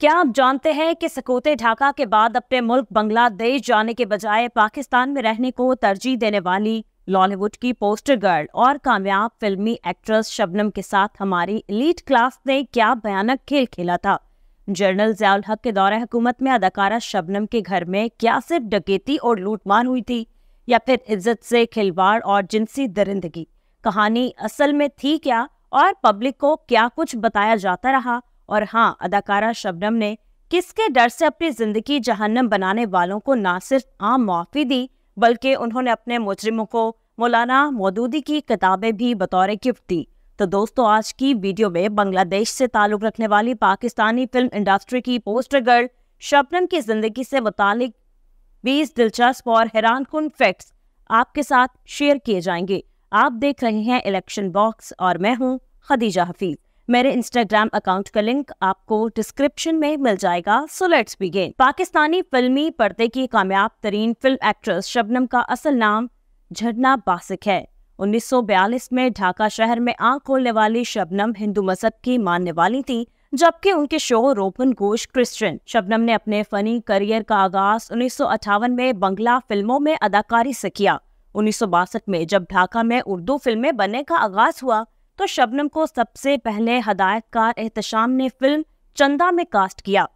क्या आप जानते हैं कि सकोते ढाका के बाद अपने मुल्क बांग्लादेश जाने के बजाय पाकिस्तान में रहने को तरजीह देने वाली लॉलीवुड की पोस्टर गर्ल और कामयाब फिल्मी एक्ट्रेस शबनम के साथ हमारी लीड क्लास ने क्या भयानक खेल खेला था जर्नल जयाल हक के दौरे हुकूमत में अदाकारा शबनम के घर में क्या सिर्फ डकेती और लूटमार हुई थी या फिर इज्जत से खिलवाड़ और जिनसी दरिंदगी कहानी असल में थी क्या और पब्लिक को क्या कुछ बताया जाता रहा और हाँ अदाकारा शबनम ने किसके डर से अपनी जिंदगी जहन्नम बनाने वालों को ना सिर्फ आम मुआफ़ी दी बल्कि उन्होंने अपने मुजरिमों को मौलाना मोदूदी की किताबें भी बतौर गिफ्ट दी तो दोस्तों आज की वीडियो में बांग्लादेश से ताल्लुक़ रखने वाली पाकिस्तानी फिल्म इंडस्ट्री की पोस्टर गर्ल शबनम की ज़िंदगी से मुतालिक बीस दिलचस्प और हैरान कन फैक्ट्स आपके साथ शेयर किए जाएंगे आप देख रहे हैं इलेक्शन बॉक्स और मैं हूँ खदीजा हफीज मेरे इंस्टाग्राम अकाउंट का लिंक आपको डिस्क्रिप्शन में मिल जाएगा सो लेट्स बिगिन पाकिस्तानी फिल्मी पर्दे की कामयाब तरीन फिल्म एक्ट्रेस शबनम का असल नाम झरना बासिक है 1942 में ढाका शहर में आंख खोलने वाली शबनम हिंदू मजहब की मानने वाली थी जबकि उनके शो रोपन घोष क्रिश्चियन शबनम ने अपने फनी करियर का आगाज उन्नीस में बंगला फिल्मों में अदाकारी से किया उन्नीस में जब ढाका में उर्दू फिल्में बनने का आगाज हुआ तो शबनम को सबसे पहले हदायतकार एहतशाम ने फिल्म चंदा में कास्ट किया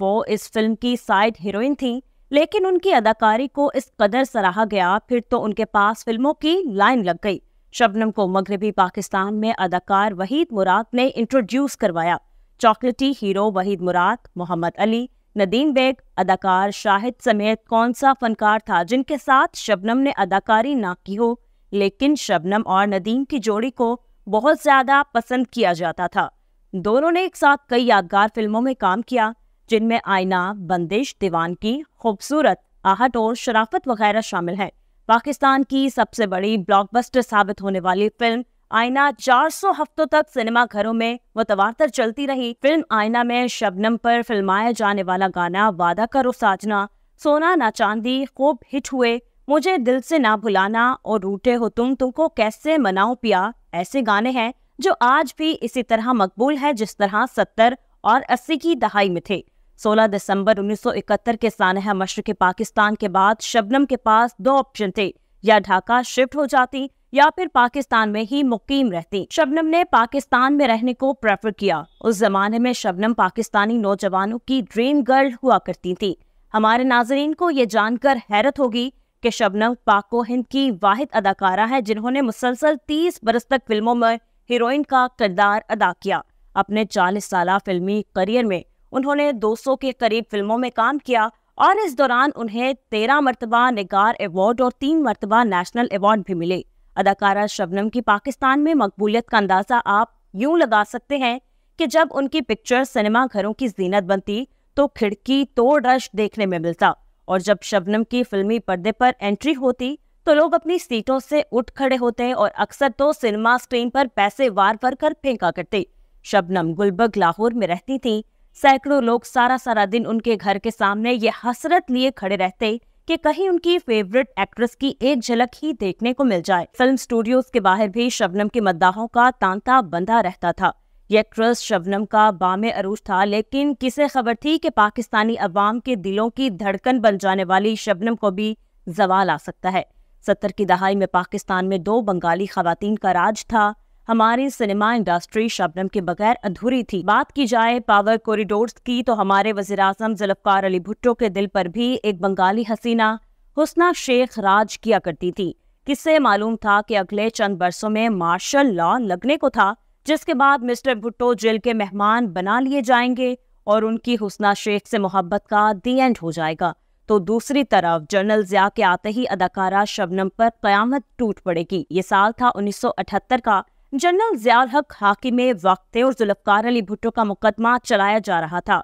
वो इस फिल्म की साइड हीरोइन थी लेकिन उनकी अदाकारी को इस कदर सराहा गया फिर तो उनके पास फिल्मों की लाइन लग गई शबनम को मगरबी पाकिस्तान में अदाकार वहीद मुराद ने इंट्रोड्यूस करवाया चॉकलेटी हीरो वहीद मुराद मोहम्मद अली नदीम बेग अदाकार शाहिद समेत कौन सा फनकार था जिनके साथ शबनम ने अदाकारी ना की हो लेकिन शबनम और नदीम की जोड़ी को बहुत ज़्यादा पसंद किया जाता था दोनों ने एक साथ कई यादगार फिल्मों में काम किया जिनमें आईना बंदिश की खूबसूरत आहट और शराफत वगैरह शामिल है पाकिस्तान की सबसे बड़ी ब्लॉकबस्टर साबित होने वाली फिल्म आईना 400 हफ्तों तक सिनेमा घरों में मुतवातर चलती रही फिल्म आईना में शबनम पर फिल्माया जाने वाला गाना वादा करो साजना सोना ना चांदी खूब हिट हुए मुझे दिल से ना भुलाना और रूठे हो तुम तुमको तो कैसे मनाओ पिया ऐसे गाने हैं जो आज भी इसी तरह मकबूल है जिस तरह सत्तर और अस्सी की दहाई में थे 16 दिसंबर 1971 के मशर के पाकिस्तान के बाद शबनम के पास दो ऑप्शन थे या ढाका शिफ्ट हो जाती या फिर पाकिस्तान में ही मुकीम रहती शबनम ने पाकिस्तान में रहने को प्रेफर किया उस जमाने में शबनम पाकिस्तानी नौजवानों की ड्रीम गर्ल हुआ करती थी हमारे नाजरीन को ये जानकर हैरत होगी कि शबनम पाको हिंद की वाहिद अदाकारा है जिन्होंने मुसलसल 30 बरस तक फिल्मों में हीरोइन का किरदार अदा किया अपने 40 साल फिल्मी करियर में उन्होंने 200 के करीब फिल्मों में काम किया और इस दौरान उन्हें तेरह मरतबा निगार अवार्ड और तीन मरतबा नेशनल अवार्ड भी मिले अदाकारा शबनम की पाकिस्तान में मकबूलियत का अंदाज़ा आप यूं लगा सकते हैं कि जब उनकी पिक्चर सिनेमा घरों की जीनत बनती तो खिड़की तोड़ रश देखने में मिलता और जब शबनम की फिल्मी पर्दे पर एंट्री होती तो लोग अपनी सीटों से उठ खड़े होते और अक्सर तो सिनेमा स्क्रीन पर पैसे वार वार कर फेंका करते शबनम गुलबर्ग लाहौर में रहती थी सैकड़ों लोग सारा सारा दिन उनके घर के सामने ये हसरत लिए खड़े रहते कि कहीं उनकी फेवरेट एक्ट्रेस की एक झलक ही देखने को मिल जाए फिल्म स्टूडियोज के बाहर भी शबनम के मद्दाहों का तांता बंधा रहता था ये एक्ट्रेस शबनम का बाम अरूज था लेकिन किसे खबर थी कि पाकिस्तानी अवाम के दिलों की धड़कन बन जाने वाली शबनम को भी जवाल आ सकता है सत्तर की दहाई में पाकिस्तान में दो बंगाली खातन का राज था हमारी सिनेमा इंडस्ट्री शबनम के बगैर अधूरी थी बात की जाए पावर कॉरिडोर्स की तो हमारे वजीर अजम जुल्फकार अली भुट्टो के दिल पर भी एक बंगाली हसीना हुसना शेख राज किया करती थी किससे मालूम था कि अगले चंद बरसों में मार्शल लॉ लगने को था जिसके बाद मिस्टर भुट्टो जेल के मेहमान बना लिए जाएंगे और उनकी हुसना शेख से मोहब्बत का दी एंड हो जाएगा तो दूसरी तरफ जनरल जिया के आते ही अदाकारा शबनम पर कयामत टूट पड़ेगी ये साल था 1978 का जनरल जियाल हक हाकी में वक्ते और जुल्फकार अली भुट्टो का मुकदमा चलाया जा रहा था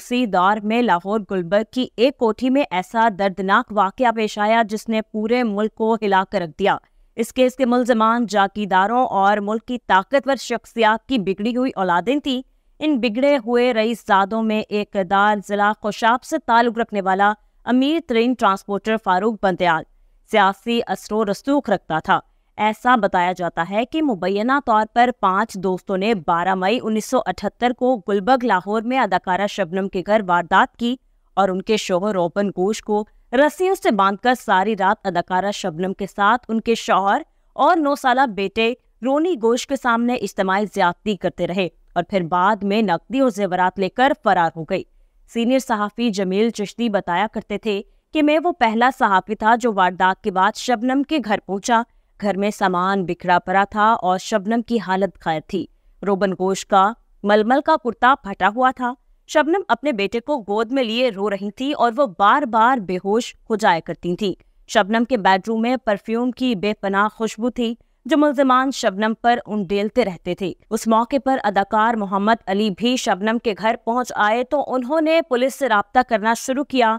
उसी दौर में लाहौर गुलबर्ग की एक कोठी में ऐसा दर्दनाक वाकया पेश आया जिसने पूरे मुल्क को हिला कर रख दिया इस केस के मुलजमान जागीदारों और मुल्क की ताकतवर शख्सियात की बिगड़ी हुई औलादें थी इन बिगड़े हुए रईस जादों में एक दार जिला खुशाब से ताल्लुक रखने वाला अमीर तरीन ट्रांसपोर्टर फारूक बंदयाल सियासी असरो रसूख रखता था ऐसा बताया जाता है कि मुबैना तौर पर पांच दोस्तों ने 12 मई 1978 को गुलबग लाहौर में अदाकारा शबनम के घर वारदात की और उनके शोहर ओपन घोष को रस्सियों से बांधकर सारी रात अदाकारा शबनम के साथ उनके शौहर और नौ साल बेटे रोनी गोश के सामने इज्तमाल ज्यादती करते रहे और फिर बाद में नकदी और जेवरात लेकर फरार हो गई सीनियर सहाफ़ी जमील चश्ती बताया करते थे कि मैं वो पहला सहाफ़ी था जो वारदात के बाद शबनम के घर पहुंचा घर में सामान बिखरा पड़ा था और शबनम की हालत खैर थी रोबन गोश का मलमल का कुर्ता फटा हुआ था शबनम अपने बेटे को गोद में लिए रो रही थी और वो बार बार बेहोश हो जाया करती थी शबनम के बेडरूम में परफ्यूम की बेपनाह खुशबू थी जो मुलजमान शबनम पर उंडेलते रहते थे उस मौके पर अदाकार मोहम्मद अली भी शबनम के घर पहुंच आए तो उन्होंने पुलिस से रबता करना शुरू किया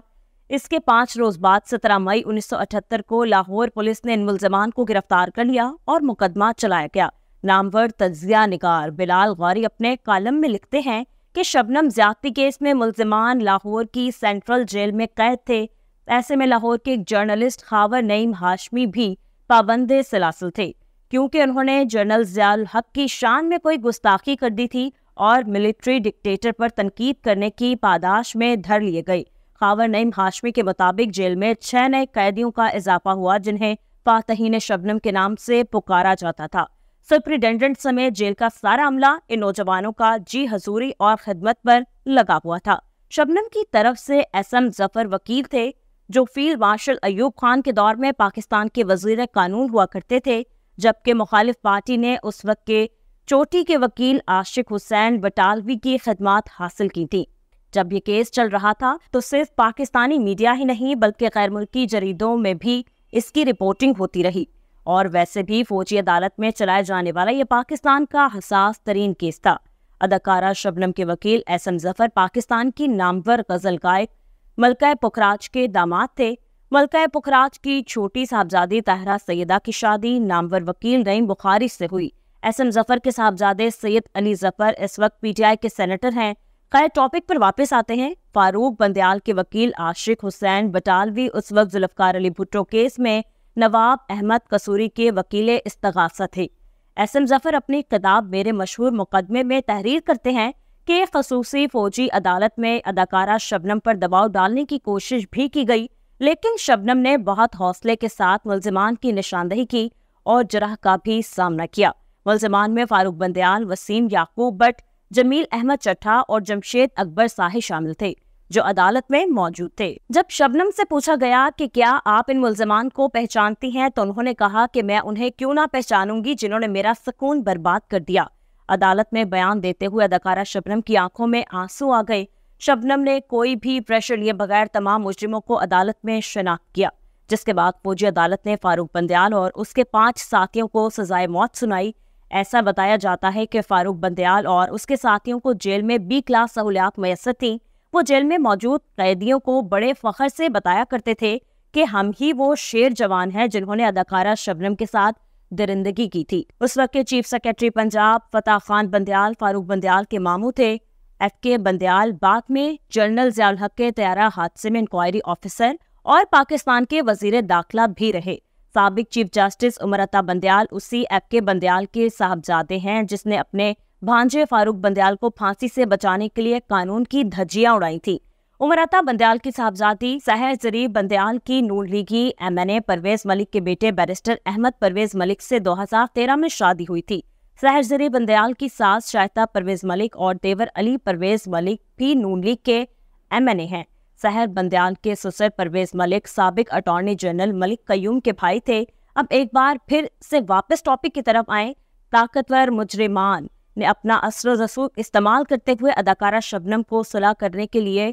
इसके पांच रोज बाद सत्रह मई 1978 को लाहौर पुलिस ने इन मुलजमान को गिरफ्तार कर लिया और मुकदमा चलाया गया नामवर तजिया निगार बिलाल गौरी अपने कालम में लिखते हैं कि शबनम ज्यादती केस में मुलजमान लाहौर की सेंट्रल जेल में कैद थे ऐसे में लाहौर के एक जर्नलिस्ट खावर नईम हाशमी भी पाबंद सलासल थे क्योंकि उन्होंने जनरल जयाल हक की शान में कोई गुस्ताखी कर दी थी और मिलिट्री डिक्टेटर पर तनकीद करने की पादाश में धर लिए गए खावर नईम हाशमी के मुताबिक जेल में छह नए कैदियों का इजाफा हुआ जिन्हें फातहीन शबनम के नाम से पुकारा जाता था सुप्रिंटेंडेंट समेत जेल का सारा अमला इन नौजवानों का जी हजूरी और खिदमत पर लगा हुआ था शबनम की तरफ से एस एम जफर वकील थे जो फील्ड मार्शल अयूब खान के दौर में पाकिस्तान के वजीर कानून हुआ करते थे जबकि मुखालिफ पार्टी ने उस वक्त के चोटी के वकील आशिक हुसैन बटालवी की खदमात हासिल की थी जब ये केस चल रहा था तो सिर्फ पाकिस्तानी मीडिया ही नहीं बल्कि गैर मुल्की जरीदों में भी इसकी रिपोर्टिंग होती रही और वैसे भी फौजी अदालत में चलाए जाने वाला ये पाकिस्तान का हसास तरीन केस था अदाकारा शबनम के वकील एस एम जफर पाकिस्तान की नामवर गजल गायक मलका पुखराज के दामाद थे मलका पुखराज की छोटी साहबजादी तहरा सैदा की शादी नामवर वकील नईम बुखारी से हुई एस एम जफर के साहबजादे सैयद अली जफर इस वक्त पीटीआई के सेनेटर हैं खैर टॉपिक पर वापस आते हैं फारूक बंदयाल के वकील आशिक हुसैन बटालवी उस वक्त जुल्फकार अली भुट्टो केस में नवाब अहमद कसूरी के वकील इस्तगासा थे एस एम जफर अपनी किताब मेरे मशहूर मुकदमे में तहरीर करते हैं कि खसूसी फौजी अदालत में अदाकारा शबनम पर दबाव डालने की कोशिश भी की गई लेकिन शबनम ने बहुत हौसले के साथ मुलजमान की निशानदही की और जरह का भी सामना किया मुलजमान में फारूक बंदयाल वसीम याकूब भट्ट जमील अहमद चट्ठा और जमशेद अकबर साहि शामिल थे जो अदालत में मौजूद थे जब शबनम से पूछा गया कि क्या आप इन मुलजमान को पहचानती हैं तो उन्होंने कहा कि मैं उन्हें क्यों ना पहचानूंगी जिन्होंने मेरा सुकून बर्बाद कर दिया अदालत में बयान देते हुए अदाकारा शबनम की आंखों में आंसू आ गए शबनम ने कोई भी प्रेशर लिए बगैर तमाम मुजरिमों को अदालत में शनाख्त किया जिसके बाद फौजी अदालत ने फारूक बंदयाल और उसके पांच साथियों को सजाए मौत सुनाई ऐसा बताया जाता है कि फारूक बंदयाल और उसके साथियों को जेल में बी क्लास सहूलियात मैसर थी वो जेल में मौजूद कैदियों को बड़े फखर से बताया करते थे कि हम ही वो शेर जवान हैं जिन्होंने अदाकारा शबनम के साथ दरिंदगी की थी उस वक्त के चीफ सेक्रेटरी पंजाब फतेह खान बंदयाल फारूक बंदयाल के मामू थे एफ के बंदयाल बाद में जनरल जयाल हक के तैयारा हादसे में इंक्वायरी ऑफिसर और पाकिस्तान के वजीर दाखिला भी रहे सबक चीफ जस्टिस उमरता बंदयाल उसी एफ के बंदयाल के साहबजादे हैं जिसने अपने भांजे फारूक बंदयाल को फांसी से बचाने के लिए कानून की धज्जियां उड़ाई थी उमराता बंदयाल की साहबजादी सहर जरीब बंदयाल की नून लीगी एमएनए परवेज मलिक के बेटे बैरिस्टर अहमद परवेज मलिक से 2013 में शादी हुई थी सहर जरीफ बंदयाल की सास शायता परवेज मलिक और देवर अली परवेज मलिक भी नून लीग के एमएनए हैं सहर बंदयाल के ससुर परवेज मलिक सबक अटॉर्नी जनरल मलिक कयूम के भाई थे अब एक बार फिर से वापस टॉपिक की तरफ आए ताकतवर मुजरिमान ने अपना असर रसूख इस्तेमाल करते हुए अदाकारा शबनम को सुलह करने के लिए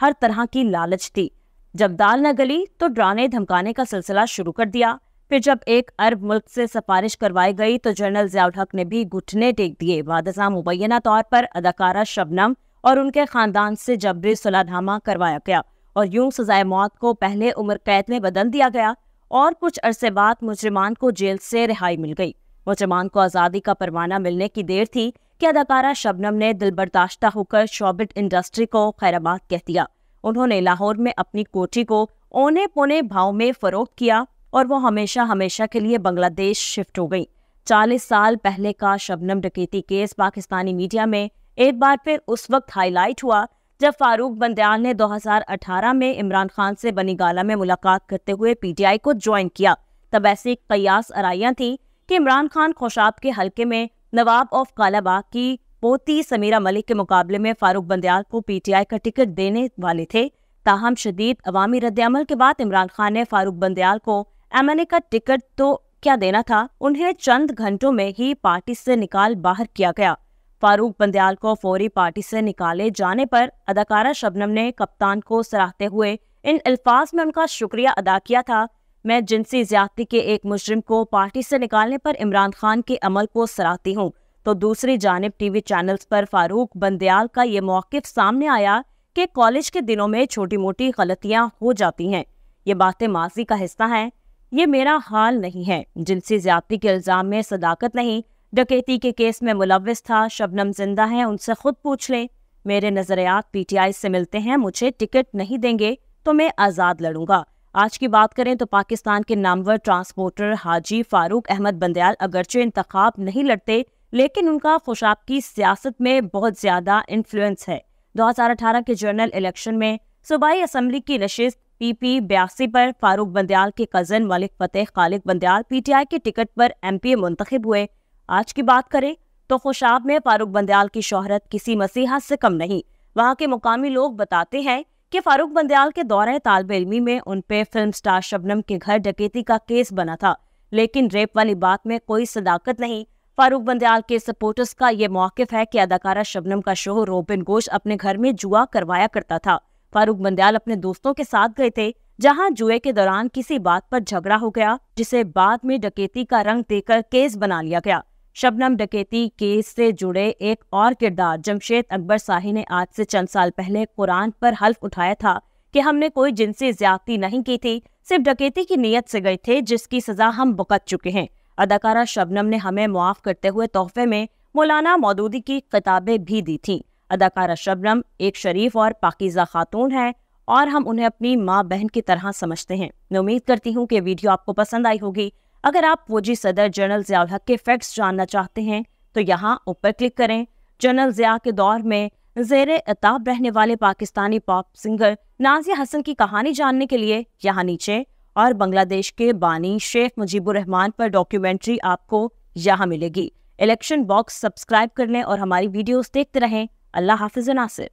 हर तरह की लालच दी जब दाल न गली तो डराने धमकाने का सिलसिला शुरू कर दिया फिर जब एक अरब मुल्क से सिफारिश करवाई गई तो जनरल जियाउल हक ने भी घुटने टेक दिए वादसा मुबैना तौर पर अदाकारा शबनम और उनके खानदान से जबरी सुलहनामा करवाया गया और यूं सजाए मौत को पहले उम्र कैद में बदल दिया गया और कुछ अरसे बाद मुजरिमान को जेल से रिहाई मिल गई जमान को आज़ादी का परवाना मिलने की देर थी कि अदाकारा शबनम ने दिल बर्दाश्ता होकर शॉबिट इंडस्ट्री को खैराबाद कह दिया उन्होंने लाहौर में अपनी कोठी को औने पौने भाव में फरोख्त किया और वो हमेशा हमेशा के लिए बांग्लादेश शिफ्ट हो गई चालीस साल पहले का शबनम डकैती केस पाकिस्तानी मीडिया में एक बार फिर उस वक्त हाईलाइट हुआ जब फारूक बंदयाल ने 2018 में इमरान खान से बनी गाला में मुलाकात करते हुए पीटीआई को ज्वाइन किया तब ऐसी कयास आरइयाँ थी कि इमरान खान खोशाब के हलके में नवाब ऑफ कालाबाग की पोती समीरा मलिक के मुकाबले में फारूक बंदयाल को पीटीआई का टिकट देने वाले थे ताहम शदीद अवामी रद्दमल के बाद इमरान खान ने फारूक बंदयाल को एम का टिकट तो क्या देना था उन्हें चंद घंटों में ही पार्टी से निकाल बाहर किया गया फारूक बंदयाल को फौरी पार्टी से निकाले जाने पर अदाकारा शबनम ने कप्तान को सराहते हुए इन अल्फाज में उनका शुक्रिया अदा किया था मैं जिनसी ज्यादती के एक मुजरिम को पार्टी से निकालने पर इमरान खान के अमल को सराहती हूँ तो दूसरी जानब टीवी चैनल्स पर फारूक बंदयाल का ये मौकफ सामने आया कि कॉलेज के दिनों में छोटी मोटी गलतियाँ हो जाती हैं ये बातें माजी का हिस्सा हैं ये मेरा हाल नहीं है जिनसी ज्यादती के इल्ज़ाम में सदाकत नहीं डकैती के केस में मुलविस था शबनम जिंदा है उनसे खुद पूछ लें मेरे नज़रियात पीटीआई से मिलते हैं मुझे टिकट नहीं देंगे तो मैं आज़ाद लड़ूंगा आज की बात करें तो पाकिस्तान के नामवर ट्रांसपोर्टर हाजी फारूक अहमद बंदयाल अगरचे इंतखाब नहीं लड़ते लेकिन उनका खुशाब की सियासत में बहुत ज़्यादा इन्फ्लुएंस है 2018 के जनरल इलेक्शन में सूबाई असम्बली की नशस्त पी पी बयासी पर फारूक बंदयाल के कज़न मलिक फ़तेह खालिद बंदयाल पीटीआई के टिकट पर एम पी मुंतखब हुए आज की बात करें तो खुशाब में फारूक बंदयाल की शोहरत किसी मसीहा से कम नहीं वहाँ के मुकामी लोग बताते हैं कि फारूक बंदयाल के दौरे तालब इलमी में उन पे फिल्म स्टार शबनम के घर डकैती का केस बना था लेकिन रेप वाली बात में कोई सदाकत नहीं फारूक बंदयाल के सपोर्टर्स का ये मौकफ है कि अदाकारा शबनम का शो रोबिन घोष अपने घर में जुआ करवाया करता था फारूक बंदयाल अपने दोस्तों के साथ गए थे जहां जुए के दौरान किसी बात पर झगड़ा हो गया जिसे बाद में डकैती का रंग देकर केस बना लिया गया शबनम डकैती केस से जुड़े एक और किरदार जमशेद अकबर साहि ने आज से चंद साल पहले कुरान पर हल्फ उठाया था कि हमने कोई जिनसी ज्यादती नहीं की थी सिर्फ डकैती की नीयत से गए थे जिसकी सजा हम बुकत चुके हैं अदाकारा शबनम ने हमें मुआफ करते हुए तोहफे में मौलाना मौदूदी की किताबें भी दी थी अदाकारा शबनम एक शरीफ और पाकिजा खातून है और हम उन्हें अपनी माँ बहन की तरह समझते हैं मैं उम्मीद करती हूँ कि वीडियो आपको पसंद आई होगी अगर आप फौजी सदर जनरल जियाउल हक के फैक्ट्स जानना चाहते हैं तो यहाँ ऊपर क्लिक करें जनरल जिया के दौर में जेर अताब रहने वाले पाकिस्तानी पॉप सिंगर नाजिया हसन की कहानी जानने के लिए यहाँ नीचे और बांग्लादेश के बानी शेख मुजीबुर रहमान पर डॉक्यूमेंट्री आपको यहाँ मिलेगी इलेक्शन बॉक्स सब्सक्राइब कर लें और हमारी वीडियोस देखते रहें अल्लाह हाफिज नासिर